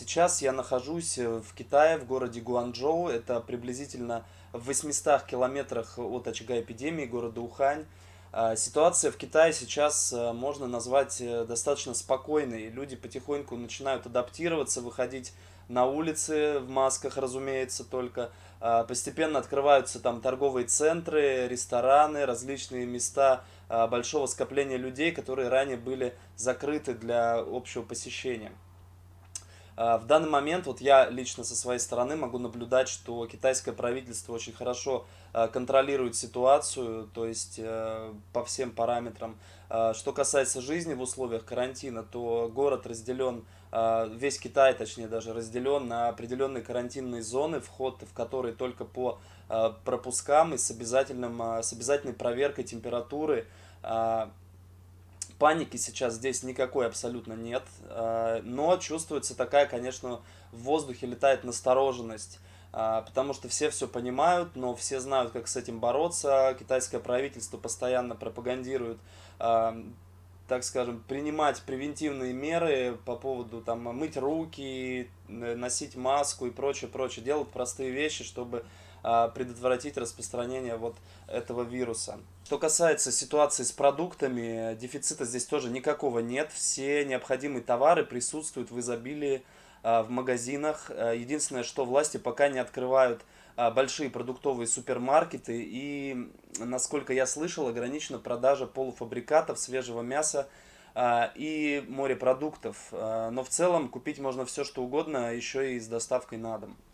Сейчас я нахожусь э, в Китае, в городе Гуанчжоу. Это приблизительно в 800 километрах от очага эпидемии города Ухань. А, ситуация в Китае сейчас э, можно назвать э, достаточно спокойной. Люди потихоньку начинают адаптироваться, выходить на улицы в масках, разумеется, только. А, постепенно открываются там торговые центры, рестораны, различные места а, большого скопления людей, которые ранее были закрыты для общего посещения. А, в данный момент, вот я лично со своей стороны могу наблюдать, что китайское правительство очень хорошо а, контролирует ситуацию, то есть э, по всем параметрам. А, что касается жизни в условиях карантина, то город разделен, весь Китай точнее даже разделен на определенные карантинные зоны, вход в которые только по пропускам и с, обязательным, с обязательной проверкой температуры Паники сейчас здесь никакой абсолютно нет, э, но чувствуется такая, конечно, в воздухе летает настороженность, э, потому что все все понимают, но все знают, как с этим бороться. Китайское правительство постоянно пропагандирует э, так скажем, принимать превентивные меры по поводу там мыть руки, носить маску и прочее, прочее, делать простые вещи, чтобы а, предотвратить распространение вот этого вируса. Что касается ситуации с продуктами, дефицита здесь тоже никакого нет. Все необходимые товары присутствуют в изобилии Э, в магазинах. Э, единственное, что власти пока не открывают э, большие продуктовые супермаркеты и, насколько я слышал, ограничена продажа полуфабрикатов, свежего мяса и морепродуктов. Но в целом купить можно все, что угодно, еще и с доставкой на дом.